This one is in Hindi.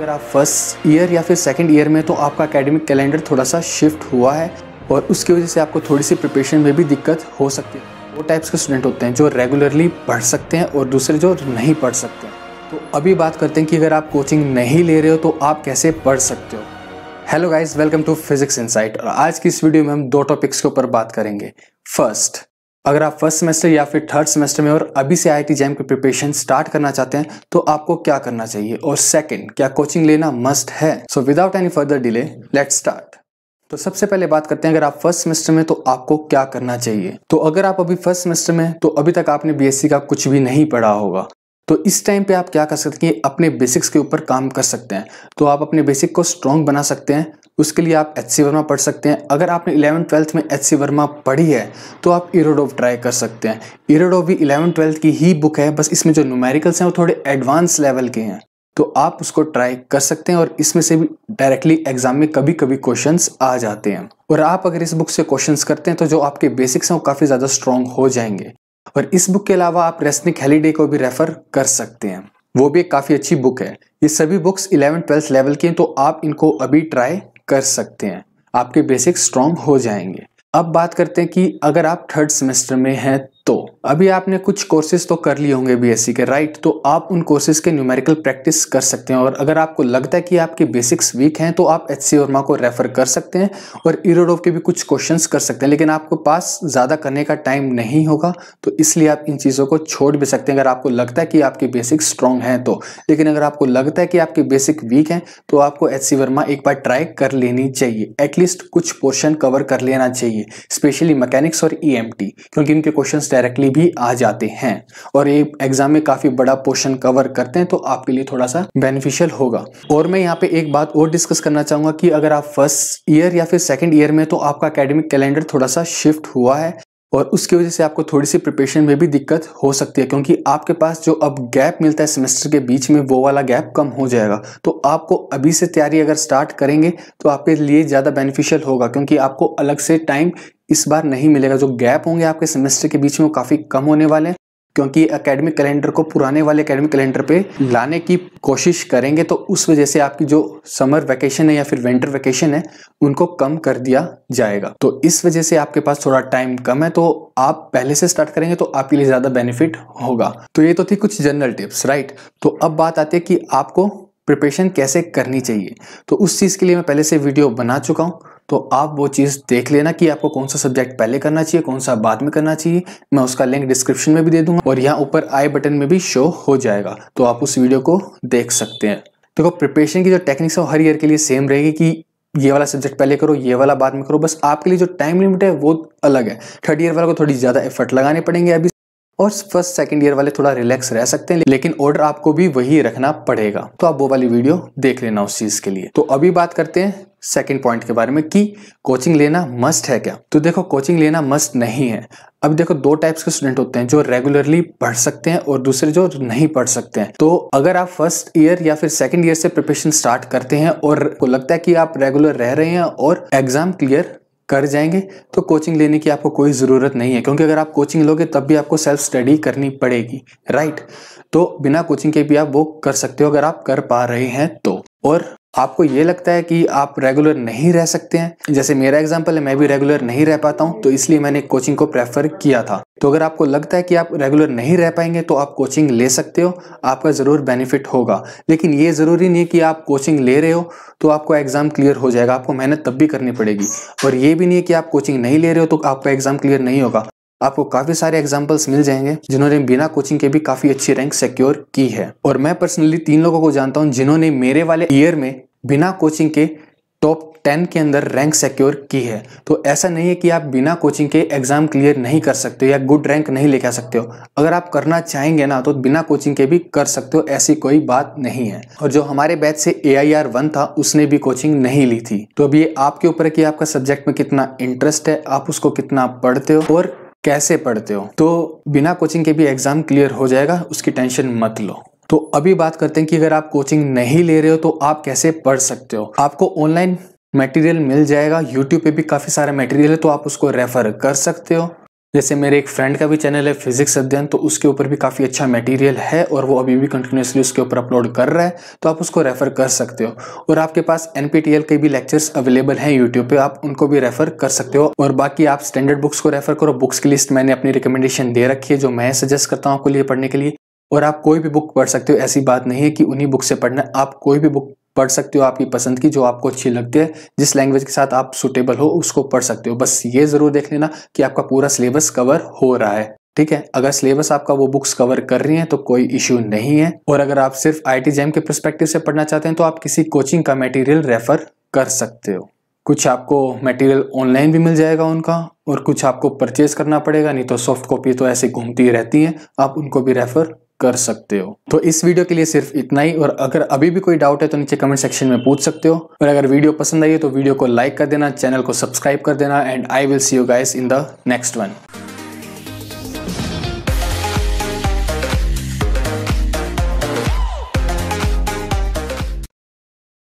अगर आप फर्स्ट ईयर या फिर सेकेंड ईयर में तो आपका अकेडमिक कैलेंडर थोड़ा सा शिफ्ट हुआ है और उसकी वजह से आपको थोड़ी सी प्रिपरेशन में भी दिक्कत हो सकती है वो टाइप्स के स्टूडेंट होते हैं जो रेगुलरली पढ़ सकते हैं और दूसरे जो नहीं पढ़ सकते हैं तो अभी बात करते हैं कि अगर आप कोचिंग नहीं ले रहे हो तो आप कैसे पढ़ सकते हो hello guys welcome to physics insight और आज की इस वीडियो में हम दो टॉपिक्स के ऊपर बात करेंगे फर्स्ट अगर आप फर्स्ट सेमेस्टर या फिर थर्ड सेमेस्टर में और अभी से आई एग्जाम की प्रिपरेशन स्टार्ट करना चाहते हैं तो आपको क्या करना चाहिए और सेकंड क्या कोचिंग लेना मस्ट है so without any further delay let start तो सबसे पहले बात करते हैं अगर आप फर्स्ट सेमेस्टर में तो आपको क्या करना चाहिए तो अगर आप अभी फर्स्ट सेमेस्टर में तो अभी तक आपने बीएससी का कुछ भी नहीं पढ़ा होगा तो इस टाइम पे आप क्या कर सकते हैं अपने बेसिक्स के ऊपर काम कर सकते हैं तो आप अपने बेसिक को स्ट्रॉन्ग बना सकते हैं उसके लिए आप एच सी वर्मा पढ़ सकते हैं अगर आपने इलेवन ट्वेल्थ में एच सी वर्मा पढ़ी है तो आप इरोडोव ट्राई कर सकते हैं इरोडोव भी इलेवन ट्वेल्थ की ही बुक है बस इसमें जो न्यूमेरिकल्स हैं वो थोड़े एडवांस लेवल के हैं तो आप उसको ट्राई कर सकते हैं और इसमें से भी डायरेक्टली एग्जाम में कभी कभी क्वेश्चन आ जाते हैं और आप अगर इस बुक से क्वेश्चन करते हैं तो जो आपके बेसिक्स हैं वो काफ़ी ज़्यादा स्ट्रॉन्ग हो जाएंगे और इस बुक के अलावा आप रेस्निक हेलीडे को भी रेफर कर सकते हैं वो भी एक काफ़ी अच्छी बुक है ये सभी बुक्स इलेवन ट्वेल्थ लेवल की हैं तो आप इनको अभी ट्राई कर सकते हैं आपके बेसिक स्ट्रांग हो जाएंगे अब बात करते हैं कि अगर आप थर्ड सेमेस्टर में हैं तो अभी आपने कुछ कोर्सेज तो कर लिए होंगे बीएससी के राइट तो आप उन कोर्सेज के न्यूमेरिकल प्रैक्टिस कर सकते हैं और अगर आपको लगता है कि आपके बेसिक्स वीक हैं तो आप एच सी वर्मा को रेफर कर सकते हैं और ईरोडोव के भी कुछ क्वेश्चंस कर सकते हैं लेकिन आपको पास ज़्यादा करने का टाइम नहीं होगा तो इसलिए आप इन चीज़ों को छोड़ भी सकते हैं अगर आपको लगता है कि आपके बेसिक स्ट्रॉन्ग हैं तो लेकिन अगर आपको लगता है कि आपके बेसिक वीक हैं तो आपको एच वर्मा एक बार ट्राई कर लेनी चाहिए एटलीस्ट कुछ पोर्शन कवर कर लेना चाहिए स्पेशली मैकेनिक्स और ई e क्योंकि इनके क्वेश्चन डायरेक्टली भी आ जाते हैं और ये एग्जाम में काफ़ी बड़ा पोर्शन कवर करते हैं तो आपके लिए थोड़ा सा बेनिफिशियल होगा और मैं यहाँ पे एक बात और डिस्कस करना चाहूंगा कि अगर आप फर्स्ट ईयर या फिर सेकेंड ईयर में तो आपका अकेडमिक कैलेंडर थोड़ा सा शिफ्ट हुआ है और उसकी वजह से आपको थोड़ी सी प्रिपरेशन में भी दिक्कत हो सकती है क्योंकि आपके पास जो अब गैप मिलता है सेमेस्टर के बीच में वो वाला गैप कम हो जाएगा तो आपको अभी से तैयारी अगर स्टार्ट करेंगे तो आपके लिए ज़्यादा बेनिफिशियल होगा क्योंकि आपको अलग से टाइम इस बार नहीं मिलेगा जो गैप होंगे आपके सेमेस्टर के बीच में वो काफ़ी कम होने वाले हैं क्योंकि एकेडमिक कैलेंडर को पुराने वाले एकेडमिक कैलेंडर पे लाने की कोशिश करेंगे तो उस वजह से आपकी जो समर वैकेशन है या फिर विंटर वैकेशन है उनको कम कर दिया जाएगा तो इस वजह से आपके पास थोड़ा टाइम कम है तो आप पहले से स्टार्ट करेंगे तो आपके लिए ज़्यादा बेनिफिट होगा तो ये तो थी कुछ जनरल टिप्स राइट तो अब बात आती है कि आपको प्रिपरेशन कैसे करनी चाहिए तो उस चीज़ के लिए मैं पहले से वीडियो बना चुका हूँ तो आप वो चीज़ देख लेना कि आपको कौन सा सब्जेक्ट पहले करना चाहिए कौन सा बाद में करना चाहिए मैं उसका लिंक डिस्क्रिप्शन में भी दे दूंगा और यहाँ ऊपर आई बटन में भी शो हो जाएगा तो आप उस वीडियो को देख सकते हैं देखो तो प्रिपरेशन की जो टेक्निक्स है हर ईयर के लिए सेम रहेगी कि ये वाला सब्जेक्ट पहले करो ये वाला बाद में करो बस आपके लिए जो टाइम लिमिट है वो अलग है थर्ड ईयर वाला को थोड़ी ज़्यादा एफर्ट लगाने पड़ेंगे अभी और फर्स्ट सेकंड ईयर वाले थोड़ा रिलैक्स रह सकते हैं लेकिन ऑर्डर आपको भी वही रखना पड़ेगा तो आप वो वाली वीडियो देख लेना उस चीज़ के लिए तो अभी बात करते हैं सेकंड पॉइंट के बारे में कि कोचिंग लेना मस्ट है क्या तो देखो कोचिंग लेना मस्ट नहीं है अब देखो दो टाइप्स के स्टूडेंट होते हैं जो रेगुलरली पढ़ सकते हैं और दूसरे जो नहीं पढ़ सकते हैं तो अगर आप फर्स्ट ईयर या फिर सेकेंड ईयर से प्रिपरेशन स्टार्ट करते हैं और को लगता है कि आप रेगुलर रह रहे हैं और एग्जाम क्लियर कर जाएंगे तो कोचिंग लेने की आपको कोई ज़रूरत नहीं है क्योंकि अगर आप कोचिंग लोगे तब भी आपको सेल्फ स्टडी करनी पड़ेगी राइट तो बिना कोचिंग के भी आप वो कर सकते हो अगर आप कर पा रहे हैं तो और आपको ये लगता है कि आप रेगुलर नहीं रह सकते हैं जैसे मेरा एग्जाम्पल है मैं भी रेगुलर नहीं रह पाता हूँ तो इसलिए मैंने कोचिंग को प्रेफर किया था तो अगर आपको लगता है कि आप रेगुलर नहीं रह पाएंगे तो आप कोचिंग ले सकते हो आपका ज़रूर बेनिफिट होगा लेकिन ये ज़रूरी नहीं है कि आप कोचिंग ले रहे हो तो आपका एग्ज़ाम क्लियर हो जाएगा आपको मेहनत तब भी करनी पड़ेगी और ये भी नहीं है कि आप कोचिंग नहीं ले रहे हो तो आपका एग्ज़ाम क्लियर नहीं होगा आपको काफी सारे एग्जाम्पल्स मिल जाएंगे जिन्होंने बिना कोचिंग के भी काफी अच्छी रैंक सिक्योर की है और मैं पर्सनली तीन लोगों को जानता हूँ जिन्होंने मेरे वाले ईयर में बिना कोचिंग के टॉप टेन के अंदर रैंक सिक्योर की है तो ऐसा नहीं है कि आप बिना कोचिंग के एग्जाम क्लियर नहीं कर सकते या गुड रैंक नहीं लेके आ सकते हो अगर आप करना चाहेंगे ना तो बिना कोचिंग के भी कर सकते हो ऐसी कोई बात नहीं है और जो हमारे बैच से ए आई आर वन था उसने भी कोचिंग नहीं ली थी तो अब ये आपके ऊपर है कि आपका सब्जेक्ट में कितना इंटरेस्ट है आप उसको कितना पढ़ते हो और कैसे पढ़ते हो तो बिना कोचिंग के भी एग्ज़ाम क्लियर हो जाएगा उसकी टेंशन मत लो तो अभी बात करते हैं कि अगर आप कोचिंग नहीं ले रहे हो तो आप कैसे पढ़ सकते हो आपको ऑनलाइन मटेरियल मिल जाएगा यूट्यूब पे भी काफ़ी सारा मटेरियल है तो आप उसको रेफ़र कर सकते हो जैसे मेरे एक फ्रेंड का भी चैनल है फिजिक्स अध्ययन तो उसके ऊपर भी काफ़ी अच्छा मटेरियल है और वो अभी भी कंटिन्यूसली उसके ऊपर अपलोड कर रहा है तो आप उसको रेफ़र कर सकते हो और आपके पास एन के भी लेक्चर्स अवेलेबल हैं यूट्यूब पे आप उनको भी रेफ़र कर सकते हो और बाकी आप स्टैंडर्ड बुक्स को रेफ़र करो बुक्स की लिस्ट मैंने अपनी रिकमेंडेशन दे रखी है जो मैं सजेस्ट करता हूँ आपको लिए पढ़ने के लिए और आप कोई भी बुक पढ़ सकते हो ऐसी बात नहीं है कि उन्हीं बुक से पढ़ना आप कोई भी बुक पढ़ सकते हो आपकी पसंद की जो आपको अच्छी लगती है जिस लैंग्वेज के साथ आप सुटेबल हो उसको पढ़ सकते हो बस ये ज़रूर देख लेना कि आपका पूरा सिलेबस कवर हो रहा है ठीक है अगर सिलेबस आपका वो बुक्स कवर कर रही है तो कोई इश्यू नहीं है और अगर आप सिर्फ आई टी जैम के परस्पेक्टिव से पढ़ना चाहते हैं तो आप किसी कोचिंग का मेटीरियल रेफर कर सकते हो कुछ आपको मटेरियल ऑनलाइन भी मिल जाएगा उनका और कुछ आपको परचेज करना पड़ेगा नहीं तो सॉफ्ट कॉपी तो ऐसे घूमती रहती हैं आप उनको भी रेफर कर सकते हो तो इस वीडियो के लिए सिर्फ इतना ही और अगर अभी भी कोई डाउट है तो नीचे कमेंट सेक्शन में पूछ सकते हो और अगर वीडियो पसंद आई है तो वीडियो को लाइक कर देना चैनल को सब्सक्राइब कर देना and I will see you guys in the next one